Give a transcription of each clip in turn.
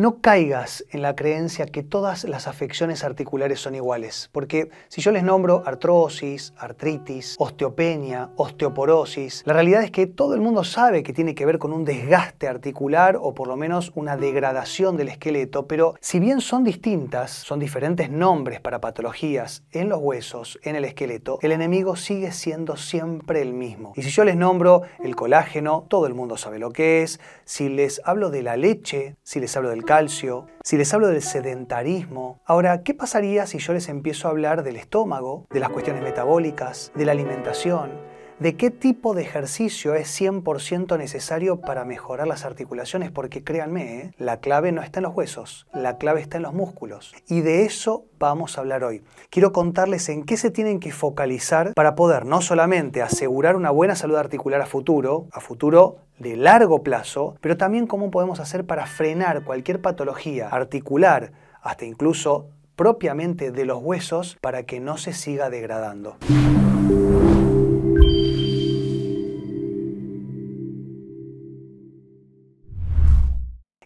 No caigas en la creencia que todas las afecciones articulares son iguales, porque si yo les nombro artrosis, artritis, osteopenia, osteoporosis, la realidad es que todo el mundo sabe que tiene que ver con un desgaste articular o por lo menos una degradación del esqueleto, pero si bien son distintas, son diferentes nombres para patologías en los huesos, en el esqueleto, el enemigo sigue siendo siempre el mismo. Y si yo les nombro el colágeno, todo el mundo sabe lo que es, si les hablo de la leche, si les hablo del calcio, si les hablo del sedentarismo. Ahora, ¿qué pasaría si yo les empiezo a hablar del estómago, de las cuestiones metabólicas, de la alimentación, de qué tipo de ejercicio es 100% necesario para mejorar las articulaciones, porque créanme, ¿eh? la clave no está en los huesos, la clave está en los músculos. Y de eso vamos a hablar hoy. Quiero contarles en qué se tienen que focalizar para poder no solamente asegurar una buena salud articular a futuro, a futuro de largo plazo, pero también cómo podemos hacer para frenar cualquier patología articular, hasta incluso propiamente de los huesos, para que no se siga degradando.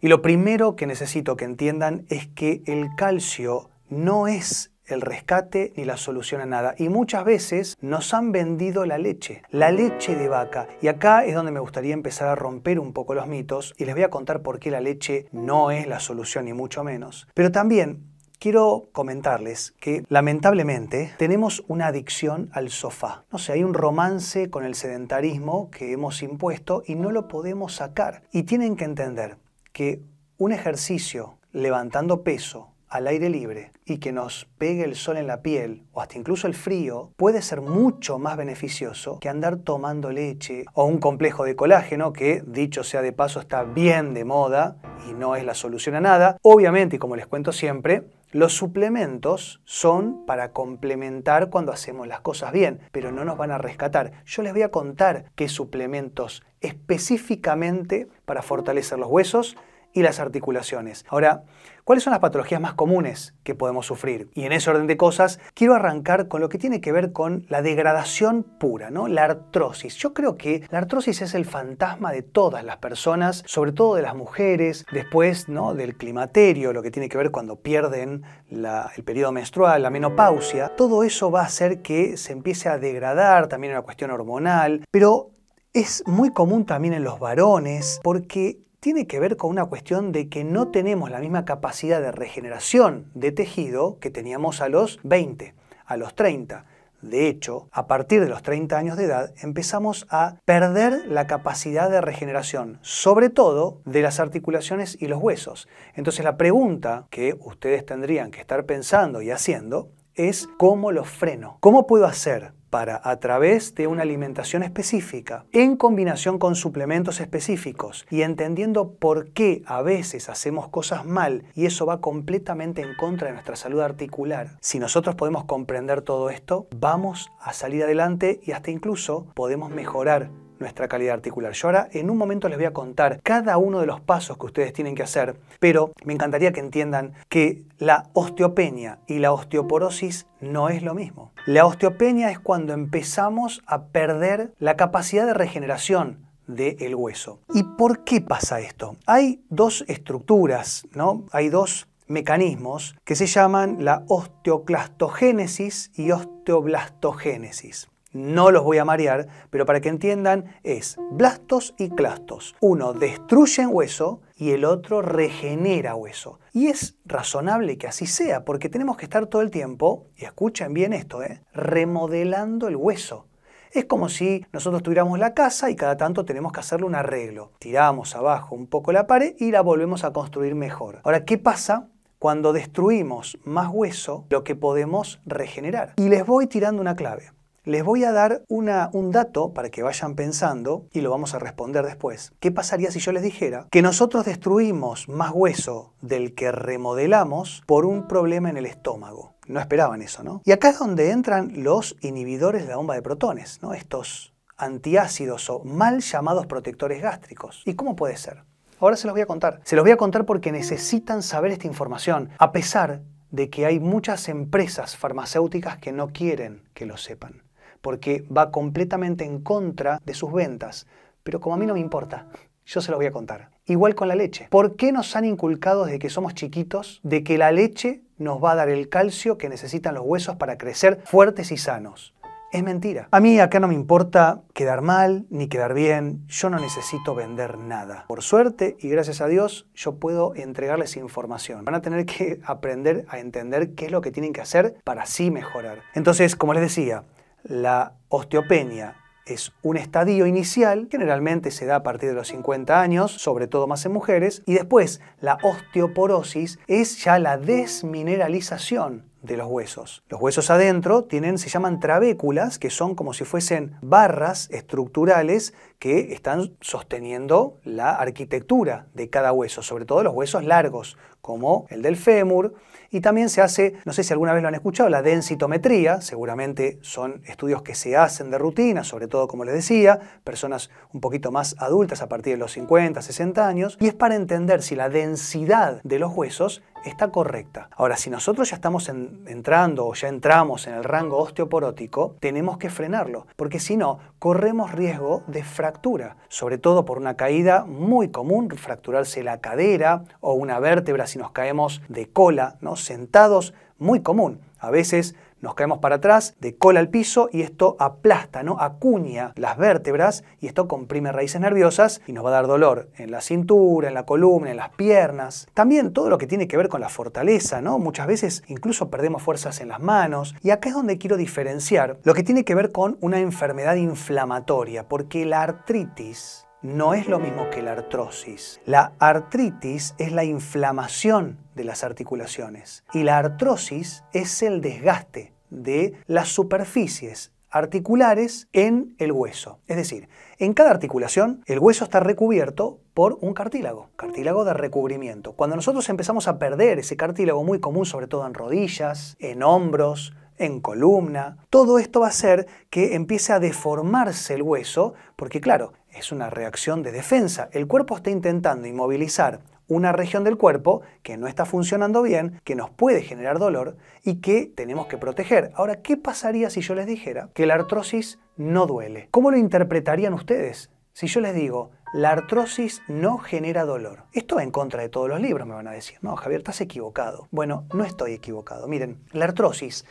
Y lo primero que necesito que entiendan es que el calcio no es el rescate ni la solución a nada. Y muchas veces nos han vendido la leche, la leche de vaca. Y acá es donde me gustaría empezar a romper un poco los mitos y les voy a contar por qué la leche no es la solución ni mucho menos. Pero también quiero comentarles que lamentablemente tenemos una adicción al sofá. No sé, hay un romance con el sedentarismo que hemos impuesto y no lo podemos sacar. Y tienen que entender que un ejercicio levantando peso al aire libre y que nos pegue el sol en la piel o hasta incluso el frío puede ser mucho más beneficioso que andar tomando leche o un complejo de colágeno que, dicho sea de paso, está bien de moda y no es la solución a nada. Obviamente, y como les cuento siempre, los suplementos son para complementar cuando hacemos las cosas bien, pero no nos van a rescatar. Yo les voy a contar qué suplementos específicamente para fortalecer los huesos, y las articulaciones. Ahora, ¿cuáles son las patologías más comunes que podemos sufrir? Y en ese orden de cosas, quiero arrancar con lo que tiene que ver con la degradación pura, ¿no? La artrosis. Yo creo que la artrosis es el fantasma de todas las personas, sobre todo de las mujeres, después, ¿no? del climaterio, lo que tiene que ver cuando pierden el periodo menstrual, la menopausia. Todo eso va a hacer que se empiece a degradar, también una cuestión hormonal, pero es muy común también en los varones porque tiene que ver con una cuestión de que no tenemos la misma capacidad de regeneración de tejido que teníamos a los 20, a los 30. De hecho, a partir de los 30 años de edad empezamos a perder la capacidad de regeneración, sobre todo de las articulaciones y los huesos. Entonces la pregunta que ustedes tendrían que estar pensando y haciendo es cómo los freno, cómo puedo hacer para, a través de una alimentación específica, en combinación con suplementos específicos y entendiendo por qué a veces hacemos cosas mal y eso va completamente en contra de nuestra salud articular, si nosotros podemos comprender todo esto, vamos a salir adelante y hasta incluso podemos mejorar nuestra calidad articular. Yo ahora en un momento les voy a contar cada uno de los pasos que ustedes tienen que hacer, pero me encantaría que entiendan que la osteopenia y la osteoporosis no es lo mismo. La osteopenia es cuando empezamos a perder la capacidad de regeneración del hueso. ¿Y por qué pasa esto? Hay dos estructuras, ¿no? Hay dos mecanismos que se llaman la osteoclastogénesis y osteoblastogénesis no los voy a marear, pero para que entiendan es blastos y clastos. Uno destruye hueso y el otro regenera hueso. Y es razonable que así sea, porque tenemos que estar todo el tiempo, y escuchen bien esto, ¿eh? remodelando el hueso. Es como si nosotros tuviéramos la casa y cada tanto tenemos que hacerle un arreglo. Tiramos abajo un poco la pared y la volvemos a construir mejor. Ahora, ¿qué pasa cuando destruimos más hueso, lo que podemos regenerar? Y les voy tirando una clave. Les voy a dar un dato para que vayan pensando y lo vamos a responder después. ¿Qué pasaría si yo les dijera que nosotros destruimos más hueso del que remodelamos por un problema en el estómago? No esperaban eso, ¿no? Y acá es donde entran los inhibidores de la bomba de protones, Estos antiácidos o mal llamados protectores gástricos. ¿Y cómo puede ser? Ahora se los voy a contar. Se los voy a contar porque necesitan saber esta información, a pesar de que hay muchas empresas farmacéuticas que no quieren que lo sepan porque va completamente en contra de sus ventas. Pero como a mí no me importa, yo se lo voy a contar. Igual con la leche. ¿Por qué nos han inculcado desde que somos chiquitos de que la leche nos va a dar el calcio que necesitan los huesos para crecer fuertes y sanos? Es mentira. A mí acá no me importa quedar mal ni quedar bien. Yo no necesito vender nada. Por suerte y gracias a Dios, yo puedo entregarles información. Van a tener que aprender a entender qué es lo que tienen que hacer para sí mejorar. Entonces, como les decía, la osteopenia es un estadio inicial, generalmente se da a partir de los 50 años, sobre todo más en mujeres, y después la osteoporosis es ya la desmineralización de los huesos. Los huesos adentro tienen, se llaman trabéculas, que son como si fuesen barras estructurales que están sosteniendo la arquitectura de cada hueso, sobre todo los huesos largos, como el del fémur, y también se hace, no sé si alguna vez lo han escuchado, la densitometría, seguramente son estudios que se hacen de rutina, sobre todo, como les decía, personas un poquito más adultas a partir de los 50, 60 años, y es para entender si la densidad de los huesos está correcta. Ahora, si nosotros ya estamos entrando o ya entramos en el rango osteoporótico, tenemos que frenarlo, porque si no, corremos riesgo de fractura, sobre todo por una caída muy común, fracturarse la cadera o una vértebra si nos caemos de cola, ¿no? sentados, muy común. A veces nos caemos para atrás, de cola al piso y esto aplasta, ¿no? acuña las vértebras y esto comprime raíces nerviosas y nos va a dar dolor en la cintura, en la columna, en las piernas. También todo lo que tiene que ver con la fortaleza, ¿no? Muchas veces incluso perdemos fuerzas en las manos y acá es donde quiero diferenciar lo que tiene que ver con una enfermedad inflamatoria, porque la artritis no es lo mismo que la artrosis. La artritis es la inflamación de las articulaciones y la artrosis es el desgaste de las superficies articulares en el hueso. Es decir, en cada articulación el hueso está recubierto por un cartílago, cartílago de recubrimiento. Cuando nosotros empezamos a perder ese cartílago muy común, sobre todo en rodillas, en hombros, en columna, todo esto va a hacer que empiece a deformarse el hueso, porque claro, es una reacción de defensa. El cuerpo está intentando inmovilizar una región del cuerpo que no está funcionando bien, que nos puede generar dolor y que tenemos que proteger. Ahora, ¿qué pasaría si yo les dijera que la artrosis no duele? ¿Cómo lo interpretarían ustedes? Si yo les digo, la artrosis no genera dolor. Esto va en contra de todos los libros, me van a decir. No, Javier, estás equivocado. Bueno, no estoy equivocado. Miren, la artrosis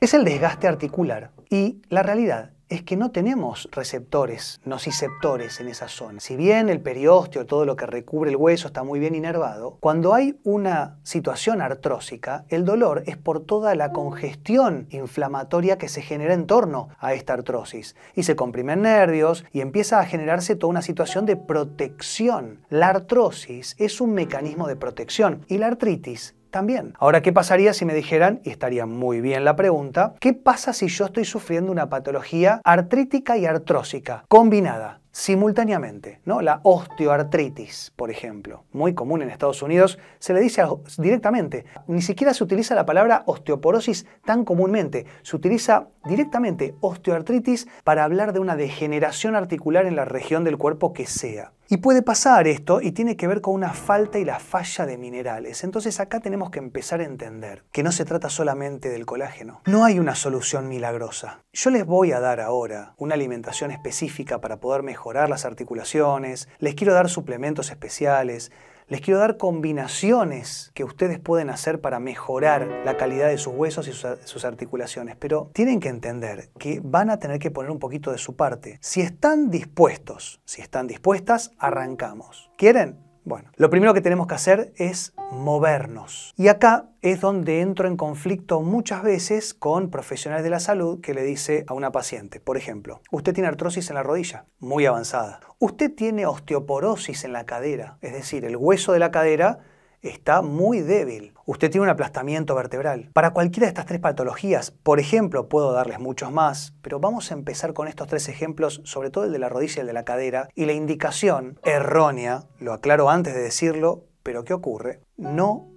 es el desgaste articular y la realidad es que no tenemos receptores, nociceptores en esa zona. Si bien el periósteo, todo lo que recubre el hueso está muy bien inervado, cuando hay una situación artrósica, el dolor es por toda la congestión inflamatoria que se genera en torno a esta artrosis. Y se comprimen nervios y empieza a generarse toda una situación de protección. La artrosis es un mecanismo de protección y la artritis también. Ahora, ¿qué pasaría si me dijeran, y estaría muy bien la pregunta, ¿qué pasa si yo estoy sufriendo una patología artrítica y artrósica combinada? simultáneamente. ¿no? La osteoartritis, por ejemplo, muy común en Estados Unidos, se le dice directamente. Ni siquiera se utiliza la palabra osteoporosis tan comúnmente. Se utiliza directamente osteoartritis para hablar de una degeneración articular en la región del cuerpo que sea. Y puede pasar esto y tiene que ver con una falta y la falla de minerales. Entonces acá tenemos que empezar a entender que no se trata solamente del colágeno. No hay una solución milagrosa. Yo les voy a dar ahora una alimentación específica para poder mejorar las articulaciones, les quiero dar suplementos especiales, les quiero dar combinaciones que ustedes pueden hacer para mejorar la calidad de sus huesos y sus articulaciones, pero tienen que entender que van a tener que poner un poquito de su parte. Si están dispuestos, si están dispuestas, arrancamos. ¿Quieren? Bueno, lo primero que tenemos que hacer es movernos. Y acá es donde entro en conflicto muchas veces con profesionales de la salud que le dice a una paciente, por ejemplo, usted tiene artrosis en la rodilla, muy avanzada. Usted tiene osteoporosis en la cadera, es decir, el hueso de la cadera está muy débil. Usted tiene un aplastamiento vertebral. Para cualquiera de estas tres patologías, por ejemplo, puedo darles muchos más, pero vamos a empezar con estos tres ejemplos, sobre todo el de la rodilla y el de la cadera, y la indicación errónea, lo aclaro antes de decirlo, pero ¿qué ocurre? No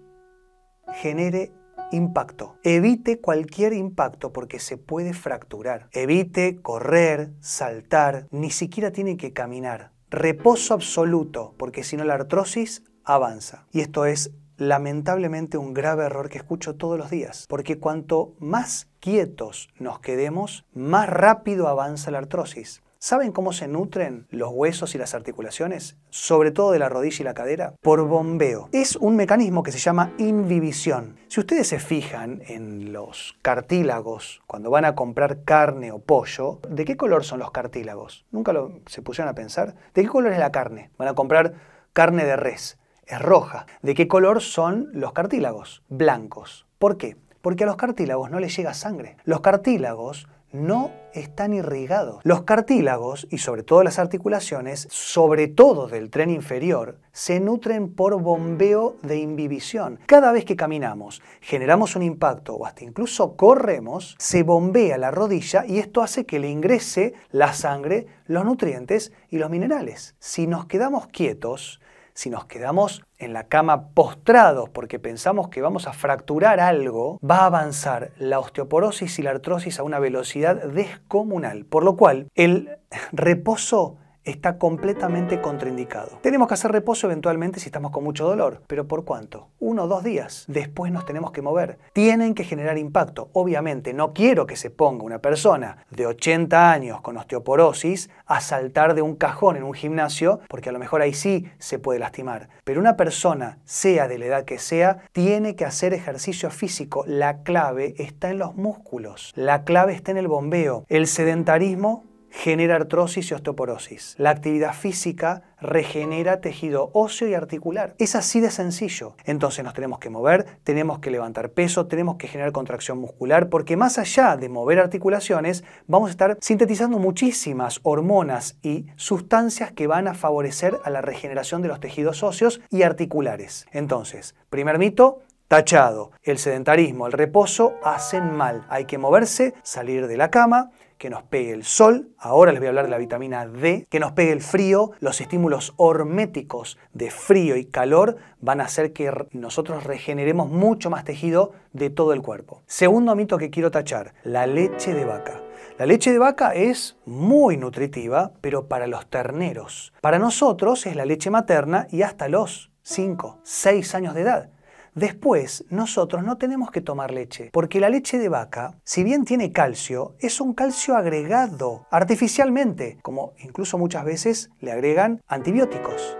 genere impacto. Evite cualquier impacto porque se puede fracturar. Evite correr, saltar, ni siquiera tiene que caminar. Reposo absoluto, porque si no la artrosis avanza. Y esto es lamentablemente un grave error que escucho todos los días, porque cuanto más quietos nos quedemos, más rápido avanza la artrosis. ¿Saben cómo se nutren los huesos y las articulaciones? Sobre todo de la rodilla y la cadera. Por bombeo. Es un mecanismo que se llama invivisión. Si ustedes se fijan en los cartílagos cuando van a comprar carne o pollo, ¿de qué color son los cartílagos? ¿Nunca se pusieron a pensar? ¿De qué color es la carne? Van a comprar carne de res es roja. ¿De qué color son los cartílagos? Blancos. ¿Por qué? Porque a los cartílagos no les llega sangre. Los cartílagos no están irrigados. Los cartílagos y sobre todo las articulaciones, sobre todo del tren inferior, se nutren por bombeo de imbibición. Cada vez que caminamos, generamos un impacto o hasta incluso corremos, se bombea la rodilla y esto hace que le ingrese la sangre, los nutrientes y los minerales. Si nos quedamos quietos, si nos quedamos en la cama postrados porque pensamos que vamos a fracturar algo, va a avanzar la osteoporosis y la artrosis a una velocidad descomunal. Por lo cual, el reposo está completamente contraindicado. Tenemos que hacer reposo eventualmente si estamos con mucho dolor, pero ¿por cuánto? Uno o dos días. Después nos tenemos que mover. Tienen que generar impacto. Obviamente, no quiero que se ponga una persona de 80 años con osteoporosis a saltar de un cajón en un gimnasio, porque a lo mejor ahí sí se puede lastimar. Pero una persona, sea de la edad que sea, tiene que hacer ejercicio físico. La clave está en los músculos. La clave está en el bombeo. El sedentarismo genera artrosis y osteoporosis. La actividad física regenera tejido óseo y articular. Es así de sencillo. Entonces nos tenemos que mover, tenemos que levantar peso, tenemos que generar contracción muscular, porque más allá de mover articulaciones, vamos a estar sintetizando muchísimas hormonas y sustancias que van a favorecer a la regeneración de los tejidos óseos y articulares. Entonces, primer mito, Tachado, el sedentarismo, el reposo hacen mal. Hay que moverse, salir de la cama, que nos pegue el sol, ahora les voy a hablar de la vitamina D, que nos pegue el frío, los estímulos horméticos de frío y calor van a hacer que nosotros regeneremos mucho más tejido de todo el cuerpo. Segundo mito que quiero tachar, la leche de vaca. La leche de vaca es muy nutritiva, pero para los terneros. Para nosotros es la leche materna y hasta los 5, 6 años de edad. Después, nosotros no tenemos que tomar leche, porque la leche de vaca, si bien tiene calcio, es un calcio agregado artificialmente, como incluso muchas veces le agregan antibióticos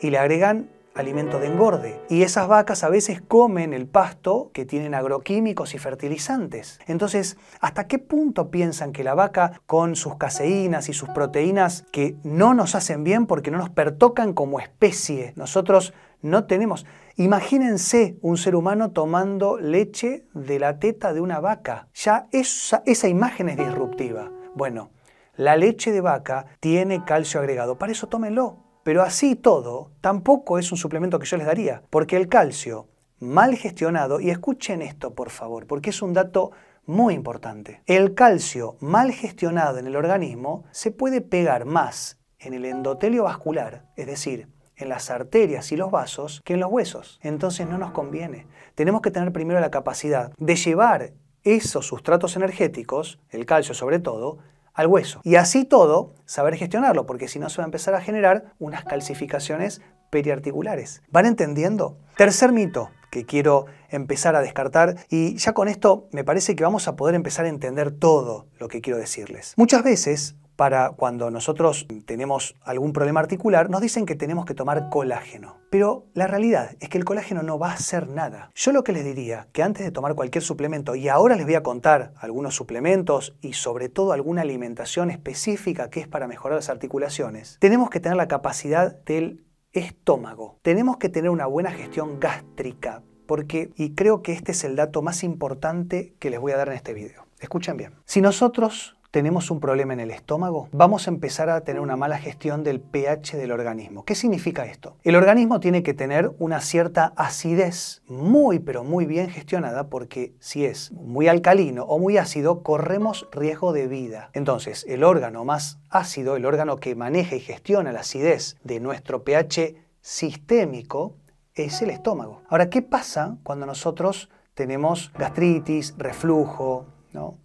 y le agregan alimento de engorde. Y esas vacas a veces comen el pasto que tienen agroquímicos y fertilizantes. Entonces, ¿hasta qué punto piensan que la vaca con sus caseínas y sus proteínas que no nos hacen bien porque no nos pertocan como especie? Nosotros no tenemos... Imagínense un ser humano tomando leche de la teta de una vaca. Ya esa, imagen es disruptiva. Bueno, la leche de vaca tiene calcio agregado. Para eso tómenlo. Pero así todo, tampoco es un suplemento que yo les daría, porque el calcio mal gestionado, y escuchen esto por favor, porque es un dato muy importante, el calcio mal gestionado en el organismo se puede pegar más en el endotelio vascular, es decir, en las arterias y los vasos que en los huesos. Entonces no nos conviene. Tenemos que tener primero la capacidad de llevar esos sustratos energéticos, el calcio sobre todo, al hueso. Y así todo, saber gestionarlo, porque si no se va a empezar a generar unas calcificaciones periarticulares. ¿Van entendiendo? Tercer mito que quiero empezar a descartar y ya con esto me parece que vamos a poder empezar a entender todo lo que quiero decirles. Muchas veces para cuando nosotros tenemos algún problema articular, nos dicen que tenemos que tomar colágeno. Pero la realidad es que el colágeno no va a hacer nada. Yo lo que les diría, que antes de tomar cualquier suplemento, y ahora les voy a contar algunos suplementos y sobre todo alguna alimentación específica que es para mejorar las articulaciones, tenemos que tener la capacidad del estómago. Tenemos que tener una buena gestión gástrica, porque, y creo que este es el dato más importante que les voy a dar en este video. Escuchen bien. Si nosotros tenemos un problema en el estómago, vamos a empezar a tener una mala gestión del pH del organismo. ¿Qué significa esto? El organismo tiene que tener una cierta acidez muy pero muy bien gestionada porque si es muy alcalino o muy ácido, corremos riesgo de vida. Entonces, el órgano más ácido, el órgano que maneja y gestiona la acidez de nuestro pH sistémico, es el estómago. Ahora, ¿qué pasa cuando nosotros tenemos gastritis, reflujo,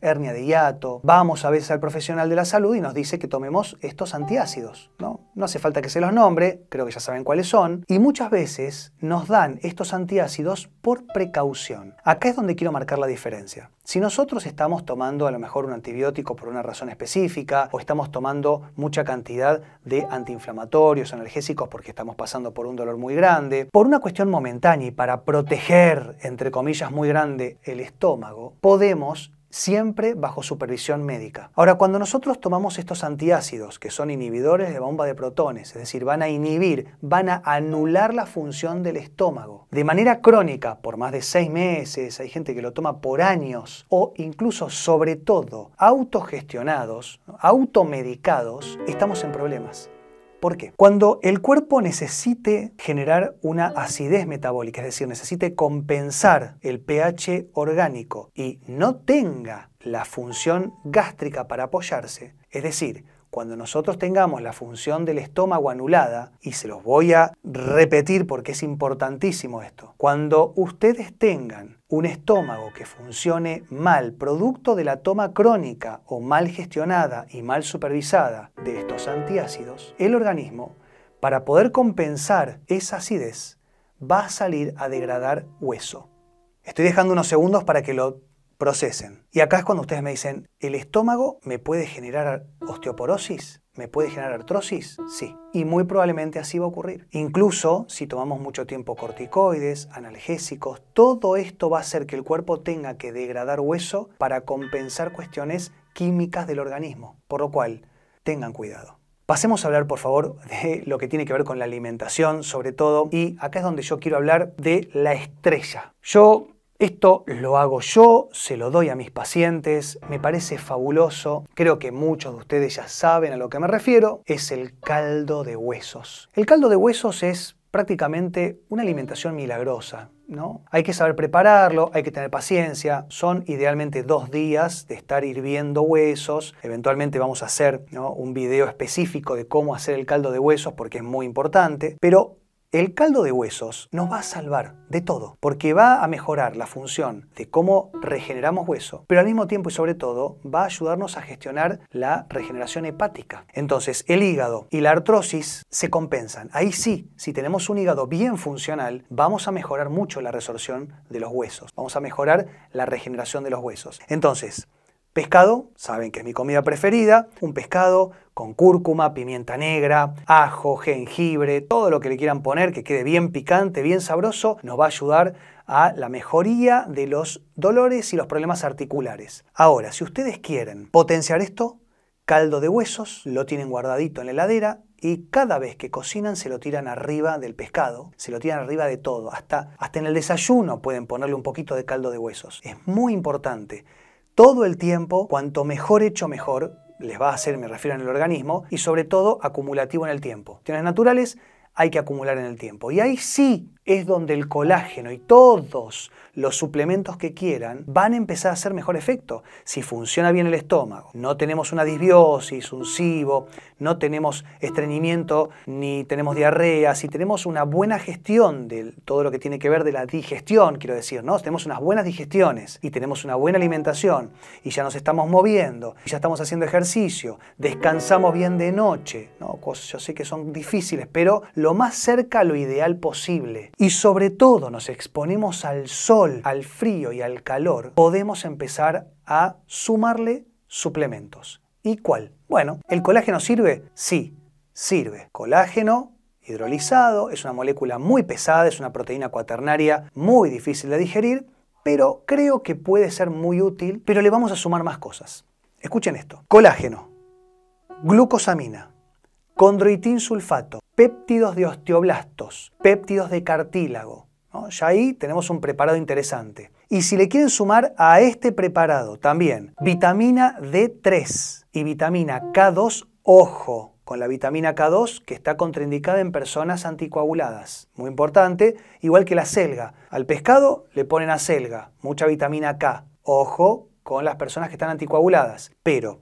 hernia de hiato. Vamos a veces al profesional de la salud y nos dice que tomemos estos antiácidos. ¿no? no hace falta que se los nombre, creo que ya saben cuáles son. Y muchas veces nos dan estos antiácidos por precaución. Acá es donde quiero marcar la diferencia. Si nosotros estamos tomando a lo mejor un antibiótico por una razón específica o estamos tomando mucha cantidad de antiinflamatorios, analgésicos porque estamos pasando por un dolor muy grande, por una cuestión momentánea y para proteger, entre comillas, muy grande el estómago, podemos siempre bajo supervisión médica. Ahora, cuando nosotros tomamos estos antiácidos, que son inhibidores de bomba de protones, es decir, van a inhibir, van a anular la función del estómago, de manera crónica, por más de seis meses, hay gente que lo toma por años, o incluso, sobre todo, autogestionados, automedicados, estamos en problemas. ¿Por qué? Cuando el cuerpo necesite generar una acidez metabólica, es decir, necesite compensar el pH orgánico y no tenga la función gástrica para apoyarse, es decir, cuando nosotros tengamos la función del estómago anulada, y se los voy a repetir porque es importantísimo esto, cuando ustedes tengan un estómago que funcione mal, producto de la toma crónica o mal gestionada y mal supervisada de estos antiácidos, el organismo, para poder compensar esa acidez, va a salir a degradar hueso. Estoy dejando unos segundos para que lo procesen. Y acá es cuando ustedes me dicen, ¿el estómago me puede generar osteoporosis? ¿Me puede generar artrosis? Sí. Y muy probablemente así va a ocurrir. Incluso si tomamos mucho tiempo corticoides, analgésicos, todo esto va a hacer que el cuerpo tenga que degradar hueso para compensar cuestiones químicas del organismo. Por lo cual, tengan cuidado. Pasemos a hablar, por favor, de lo que tiene que ver con la alimentación, sobre todo, y acá es donde yo quiero hablar de la estrella. Yo esto lo hago yo, se lo doy a mis pacientes, me parece fabuloso, creo que muchos de ustedes ya saben a lo que me refiero, es el caldo de huesos. El caldo de huesos es prácticamente una alimentación milagrosa, ¿no? Hay que saber prepararlo, hay que tener paciencia, son idealmente dos días de estar hirviendo huesos, eventualmente vamos a hacer un video específico de cómo hacer el caldo de huesos porque es muy importante, pero el caldo de huesos nos va a salvar de todo, porque va a mejorar la función de cómo regeneramos hueso, pero al mismo tiempo y sobre todo va a ayudarnos a gestionar la regeneración hepática. Entonces, el hígado y la artrosis se compensan. Ahí sí, si tenemos un hígado bien funcional, vamos a mejorar mucho la resorción de los huesos, vamos a mejorar la regeneración de los huesos. Entonces, Pescado, saben que es mi comida preferida, un pescado con cúrcuma, pimienta negra, ajo, jengibre, todo lo que le quieran poner que quede bien picante, bien sabroso, nos va a ayudar a la mejoría de los dolores y los problemas articulares. Ahora, si ustedes quieren potenciar esto, caldo de huesos, lo tienen guardadito en la heladera y cada vez que cocinan se lo tiran arriba del pescado, se lo tiran arriba de todo, hasta, hasta en el desayuno pueden ponerle un poquito de caldo de huesos. Es muy importante todo el tiempo, cuanto mejor hecho mejor, les va a hacer, me refiero en el organismo, y sobre todo acumulativo en el tiempo. Tienes naturales hay que acumular en el tiempo. Y ahí sí es donde el colágeno y todos los suplementos que quieran van a empezar a hacer mejor efecto. Si funciona bien el estómago, no tenemos una disbiosis, un cibo, no tenemos estreñimiento ni tenemos diarrea, si tenemos una buena gestión de todo lo que tiene que ver de la digestión, quiero decir, ¿no? tenemos unas buenas digestiones y tenemos una buena alimentación y ya nos estamos moviendo, y ya estamos haciendo ejercicio, descansamos bien de noche, ¿no? Cosas, yo sé que son difíciles, pero lo más cerca a lo ideal posible y sobre todo nos exponemos al sol, al frío y al calor, podemos empezar a sumarle suplementos. ¿Y cuál? Bueno, ¿el colágeno sirve? Sí, sirve. Colágeno hidrolizado, es una molécula muy pesada, es una proteína cuaternaria muy difícil de digerir, pero creo que puede ser muy útil, pero le vamos a sumar más cosas. Escuchen esto. Colágeno, glucosamina, condroitin sulfato, péptidos de osteoblastos, péptidos de cartílago. Ya ahí tenemos un preparado interesante. Y si le quieren sumar a este preparado también vitamina D3 y vitamina K2, ojo, con la vitamina K2 que está contraindicada en personas anticoaguladas. Muy importante, igual que la selga. Al pescado le ponen a selga, mucha vitamina K. Ojo con las personas que están anticoaguladas. Pero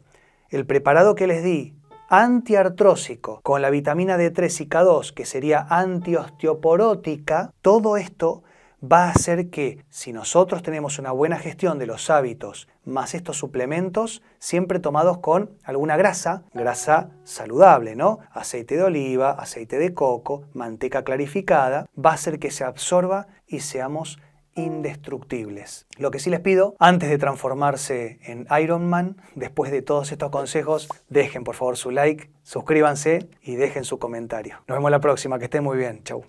el preparado que les di antiartrósico con la vitamina D3 y K2, que sería antiosteoporótica, todo esto va a hacer que si nosotros tenemos una buena gestión de los hábitos más estos suplementos, siempre tomados con alguna grasa, grasa saludable, ¿no? Aceite de oliva, aceite de coco, manteca clarificada, va a hacer que se absorba y seamos indestructibles. Lo que sí les pido, antes de transformarse en Iron Man, después de todos estos consejos, dejen por favor su like, suscríbanse y dejen su comentario. Nos vemos la próxima, que estén muy bien. Chau.